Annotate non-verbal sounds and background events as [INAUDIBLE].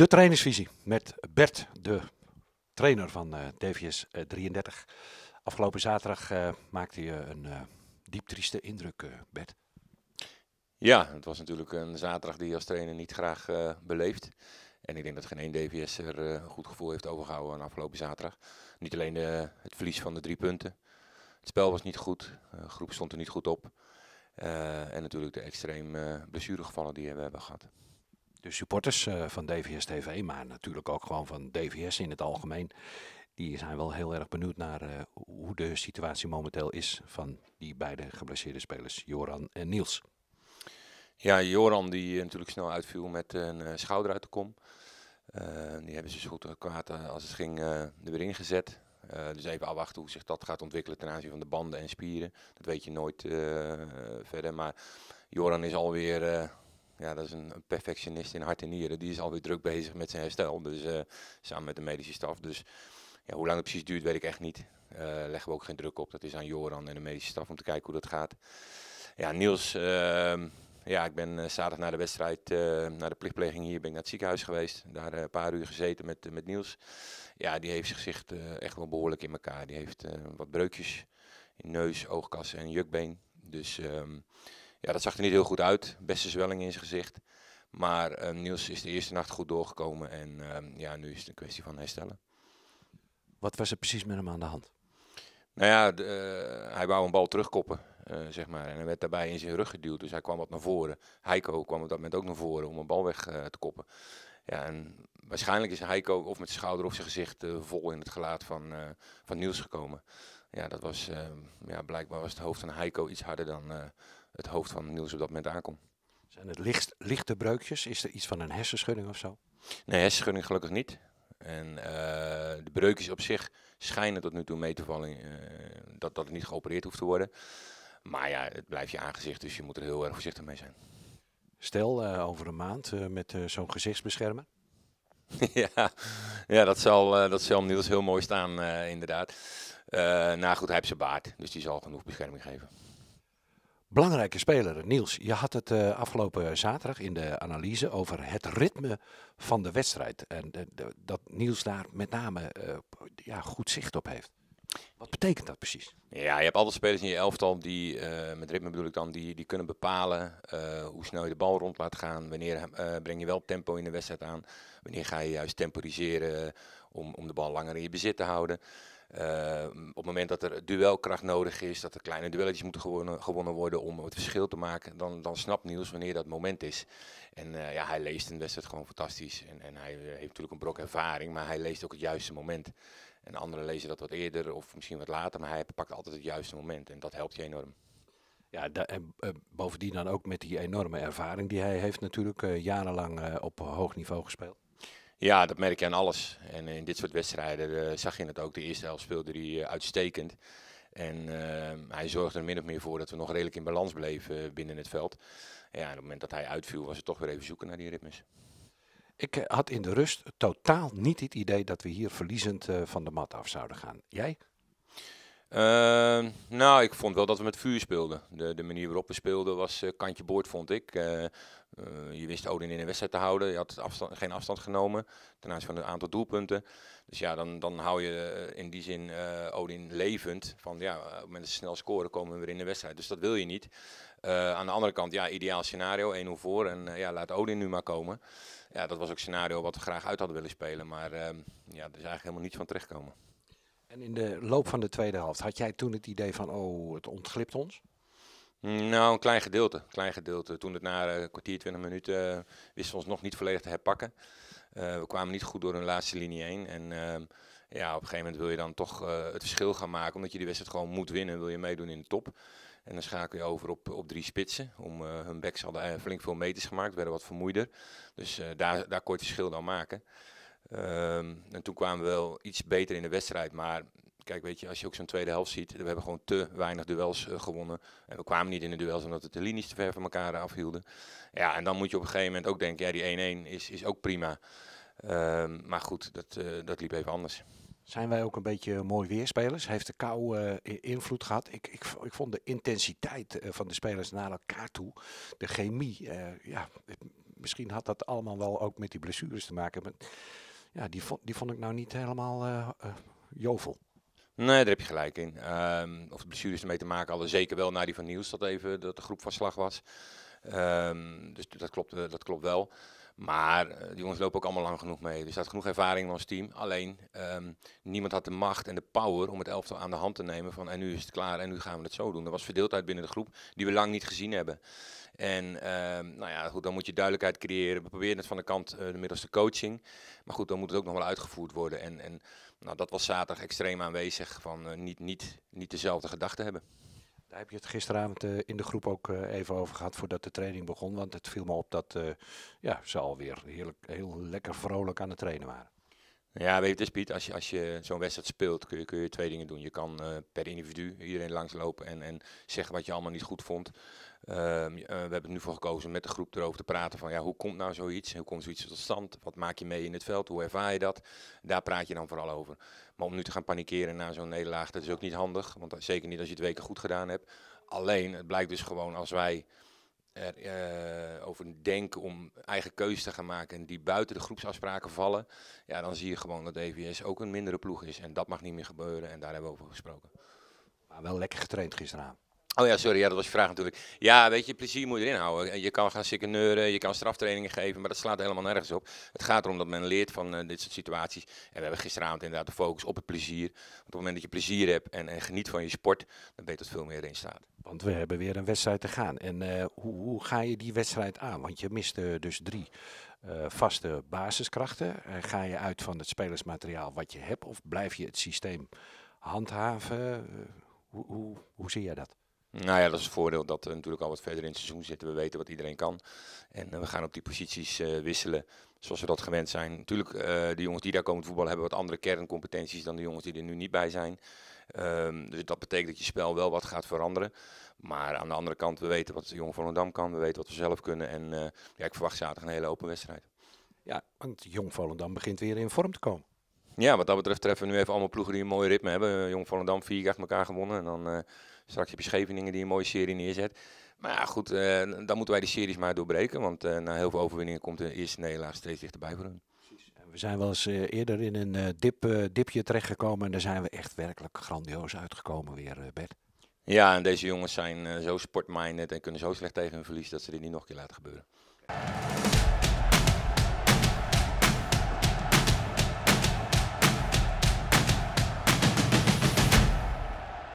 De trainersvisie met Bert, de trainer van eh, DVS 33. Eh, afgelopen zaterdag eh, maakte je een uh, diep trieste indruk, Bert. Ja, het was natuurlijk een zaterdag die je als trainer niet graag beleeft. En ik denk dat geen één DVS er een goed gevoel heeft overgehouden aan afgelopen zaterdag. Niet alleen het verlies van de drie punten. Het spel was niet goed, de groep stond er niet goed op. en natuurlijk de extreem blessuregevallen die we hebben gehad de supporters eh, van DVS TV, maar natuurlijk ook gewoon van DVS in het algemeen, die zijn wel heel erg benieuwd naar eh, hoe de situatie momenteel is van die beide geblesseerde spelers, Joran en Niels. Ja, Joran die eh, natuurlijk snel uitviel met een uh, schouder uit de kom. die hebben ze zo goed kwaad als het ging er weer ingezet. dus even afwachten hoe zich dat gaat ontwikkelen ten aanzien van de banden en spieren. Dat weet je nooit verder. Maar Joran is alweer ja, dat is een, perfectionist in hart en nieren. Die is alweer druk bezig met zijn herstel. Dus eh, samen met de medische staf. Dus ja, hoe lang het precies duurt, weet ik echt niet. Eh, leggen we ook geen druk op. Dat is aan Joran en de medische staf om te kijken hoe dat gaat. Ja, Niels. Ehm, ja, ik ben eh, zaterdag na de wedstrijd, na de plichtpleging hier, ben ik naar het ziekenhuis geweest. Daar een paar uur gezeten met, met Niels. Ja, die heeft zich gezicht echt wel behoorlijk in elkaar. Die heeft wat breukjes in neus, oogkas en jukbeen. Dus ehm, ja, dat zag er niet heel goed uit. Beste zwelling in zijn gezicht. Maar ehm, Niels is de eerste nacht goed doorgekomen en ehm, ja, nu is het een kwestie van herstellen. Wat was er precies met hem aan de hand? Nou ja, eh, hij wou een bal terugkoppen, eh, zeg maar. En hij werd daarbij in zijn rug geduwd, dus hij kwam wat naar voren. Heiko kwam op dat moment ook naar voren om een bal weg eh, te koppen. Ja, en waarschijnlijk is Heiko of met zijn schouder of zijn gezicht vol in het gelaat van, van Niels gekomen ja, dat was, ehm, ja, blijkbaar was het hoofd van Heiko iets harder dan eh, het hoofd van Niels op dat moment aankom. Zijn het licht, lichte breukjes? Is er iets van een hersenschudding of zo? Nee, hersenschudding gelukkig niet. En eh, de breukjes op zich schijnen tot nu toe mee te vallen eh, dat, dat het niet geopereerd hoeft te worden. Maar ja, het blijft je aangezicht, dus je moet er heel erg voorzichtig mee zijn. Stel, over een maand met zo'n gezichtsbeschermer? [LAUGHS] ja, ja, dat zal, dat zal Niels heel mooi staan inderdaad. Eh, nou goed, hij heeft zijn baard, dus die zal genoeg bescherming geven. Belangrijke speler, Niels. Je had het eh, afgelopen zaterdag in de analyse over het ritme van de wedstrijd. En eh, dat Niels daar met name ja, goed zicht op heeft. Wat betekent dat precies? Ja, je hebt altijd spelers in je elftal die, met ritme bedoel ik dan, die, die kunnen bepalen hoe snel je de bal rond laat gaan. Wanneer breng je wel tempo in de wedstrijd aan? Wanneer ga je juist temporiseren om, om de bal langer in je bezit te houden? Ehm, op het moment dat er duelkracht nodig is, dat er kleine duelletjes moeten gewonnen, worden om het verschil te maken, dan, dan snapt Niels wanneer dat moment is. En eh, ja, hij leest een wedstrijd gewoon fantastisch. En, en hij eh, heeft natuurlijk een brok ervaring, maar hij leest ook het juiste moment. En anderen lezen dat wat eerder of misschien wat later, maar hij pakt altijd het juiste moment. En dat helpt je enorm. Ja, en eh, bovendien dan ook met die enorme ervaring die hij heeft natuurlijk jarenlang op hoog niveau gespeeld. Ja, dat merk je aan alles. En in dit soort wedstrijden eh, zag je het ook. De eerste helft speelde hij eh, uitstekend. En eh, hij zorgde er min of meer voor dat we nog redelijk in balans bleven binnen het veld. Ja, en op het moment dat hij uitviel was het toch weer even zoeken naar die ritmes. Ik had in de rust totaal niet het idee dat we hier verliezend van de mat af zouden gaan. Jij? Ehm, nou, ik vond wel dat we met vuur speelden. De, de manier waarop we speelden was eh, kantje boord, vond ik. Eh, eh, je wist Odin in de wedstrijd te houden. Je had afstand, geen afstand genomen ten aanzien van een aantal doelpunten. Dus ja, dan, dan hou je in die zin Odin levend. Van ja, op het moment ze snel scoren, komen we weer in de wedstrijd. Dus dat wil je niet. aan de andere kant, ja, ideaal scenario, 1-0 voor en ja, laat Odin nu maar komen. Ja, dat was ook scenario wat we graag uit hadden willen spelen, maar ehm, ja, er is eigenlijk helemaal niets van terechtkomen. En in de loop van de tweede helft, had jij toen het idee van, oh, het ontglipt ons? Nou, een klein gedeelte. Klein gedeelte. Toen het na eh, een kwartier, twintig minuten, eh, wisten we ons nog niet volledig te herpakken. Eh, we kwamen niet goed door hun laatste linie heen. En ehm, ja, op een gegeven moment wil je dan toch het verschil gaan maken. Omdat je die wedstrijd gewoon moet winnen. Wil je meedoen in de top. En dan schakel je over op, op drie spitsen. Om hun backs hadden flink veel meters gemaakt. Werden wat vermoeider. Dus daar, daar kon je het verschil dan maken. Ehm, en toen kwamen we wel iets beter in de wedstrijd. Maar kijk, weet je, als je ook zo'n tweede helft ziet, we hebben gewoon te weinig duels eh, gewonnen. En we kwamen niet in de duels omdat het de linies te ver van elkaar eh, afhielden. Ja, en dan moet je op een gegeven moment ook denken, ja, die 1-1 is, is ook prima. Ehm, maar goed, dat, eh, dat liep even anders. Zijn wij ook een beetje mooi weerspelers? Heeft de kou invloed gehad? Ik, ik, ik vond de intensiteit van de spelers naar elkaar toe, de chemie, ja, misschien had dat allemaal wel ook met die blessures te maken. Maar ja, die, vond, die vond ik nou niet helemaal eh, eh, jovel. Nee, daar heb je gelijk in. Um, of de blessures ermee te maken hadden, zeker wel na die van nieuws dat even dat de groep van slag was. Ehm, dus dat klopt, eh, dat klopt wel. Maar eh, die jongens lopen ook allemaal lang genoeg mee. Dus er genoeg ervaring in ons team. Alleen ehm, niemand had de macht en de power om het elftal aan de hand te nemen. Van en nu is het klaar en nu gaan we het zo doen. Er was verdeeldheid binnen de groep die we lang niet gezien hebben. En ehm, nou ja, goed, dan moet je duidelijkheid creëren. We proberen het van de kant uh, eh, middels de coaching. Maar goed, dan moet het ook nog wel uitgevoerd worden. En, en nou, dat was zaterdag extreem aanwezig. Van eh, niet, niet, niet dezelfde gedachten hebben. Daar heb je het gisteravond eh, in de groep ook eh, even over gehad voordat de training begon. Want het viel me op dat eh, ja, ze alweer heerlijk, heel lekker vrolijk aan het trainen waren. Ja, weet je, is Piet, als je, als je zo'n wedstrijd speelt, kun je, kun je twee dingen doen. Je kan eh, per individu iedereen langslopen en, en zeggen wat je allemaal niet goed vond. Ehm, eh, we hebben het nu voor gekozen met de groep erover te praten van ja, hoe komt nou zoiets? Hoe komt zoiets tot stand? Wat maak je mee in het veld? Hoe ervaar je dat? Daar praat je dan vooral over. Maar om nu te gaan panikeren na zo'n nederlaag, dat is ook niet handig. Want eh, zeker niet als je het weken goed gedaan hebt. Alleen, het blijkt dus gewoon als wij er, uh, over denken om eigen keuzes te gaan maken die buiten de groepsafspraken vallen, ja, dan zie je gewoon dat DVS ook een mindere ploeg is. En dat mag niet meer gebeuren en daar hebben we over gesproken. Maar wel lekker getraind gisteravond. Oh ja, sorry, ja, dat was je vraag natuurlijk. Ja, weet je, plezier moet je erin houden. Je kan gaan neuren, je kan straftrainingen geven, maar dat slaat helemaal nergens op. Het gaat erom dat men leert van eh, dit soort situaties. En we hebben gisteravond inderdaad de focus op het plezier. Op het moment dat je plezier hebt en, en geniet van je sport, dan weet dat veel meer in staat. Want we hebben weer een wedstrijd te gaan. En eh, hoe, hoe, ga je die wedstrijd aan? Want je miste eh, dus drie vaste basiskrachten. ga je uit van het spelersmateriaal wat je hebt of blijf je het systeem handhaven? Hoe, hoe, hoe zie jij dat? Nou ja, dat is het voordeel dat we natuurlijk al wat verder in het seizoen zitten. We weten wat iedereen kan. En eh, we gaan op die posities eh, wisselen zoals we dat gewend zijn. Natuurlijk, eh, de jongens die daar komen voetballen hebben wat andere kerncompetenties dan de jongens die er nu niet bij zijn. Ehm, dus dat betekent dat je spel wel wat gaat veranderen. Maar aan de andere kant, we weten wat de jongen van kan. We weten wat we zelf kunnen. En ja, ik verwacht zaterdag een hele open wedstrijd. Ja, want Jong Volendam begint weer in vorm te komen. Ja, wat dat betreft treffen we nu even allemaal ploegen die een mooi ritme hebben. Eh, Jong Volendam, vier achter elkaar gewonnen. En dan eh, straks heb je Scheveningen die een mooie serie neerzet. Maar ja, goed, eh, dan moeten wij die series maar doorbreken. Want na heel veel overwinningen komt de eerste nederlaag steeds dichterbij voor hun. We zijn wel eens eerder in een dip, dipje terechtgekomen. En daar zijn we echt werkelijk grandioos uitgekomen weer, Bert. Ja, en deze jongens zijn zo sportminded en kunnen zo slecht tegen hun verlies dat ze dit niet nog een keer laten gebeuren.